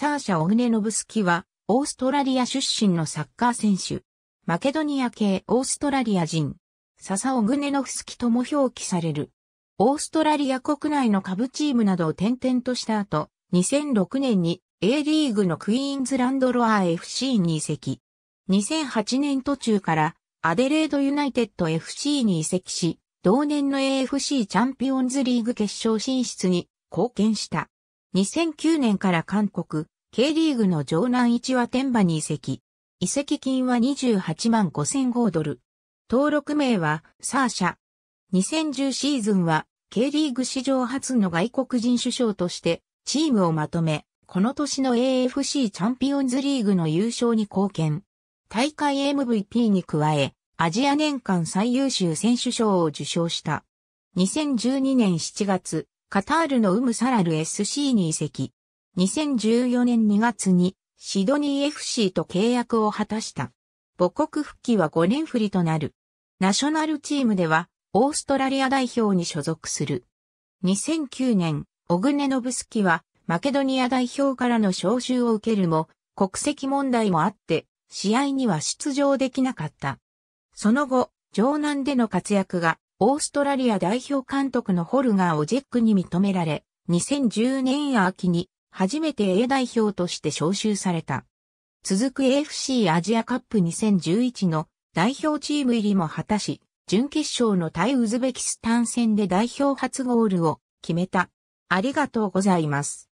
サーシャ・オグネノブスキは、オーストラリア出身のサッカー選手。マケドニア系オーストラリア人。笹オグネノフスキとも表記される。オーストラリア国内の下部チームなどを転々とした後、2006年に A リーグのクイーンズランドロア FC に移籍。2008年途中からアデレードユナイテッド FC に移籍し、同年の AFC チャンピオンズリーグ決勝進出に貢献した。2009年から韓国、K リーグの城南一和天馬に移籍。移籍金は28万5千号ドル。登録名は、サーシャ。2010シーズンは、K リーグ史上初の外国人首相として、チームをまとめ、この年の AFC チャンピオンズリーグの優勝に貢献。大会 MVP に加え、アジア年間最優秀選手賞を受賞した。2012年7月、カタールのウムサラル SC に移籍。2014年2月にシドニー FC と契約を果たした。母国復帰は5年振りとなる。ナショナルチームではオーストラリア代表に所属する。2009年、オグネノブスキはマケドニア代表からの招集を受けるも、国籍問題もあって、試合には出場できなかった。その後、城南での活躍がオーストラリア代表監督のホルガー・オジェックに認められ、2010年秋に初めて A 代表として招集された。続く AFC アジアカップ2011の代表チーム入りも果たし、準決勝の対ウズベキスタン戦で代表初ゴールを決めた。ありがとうございます。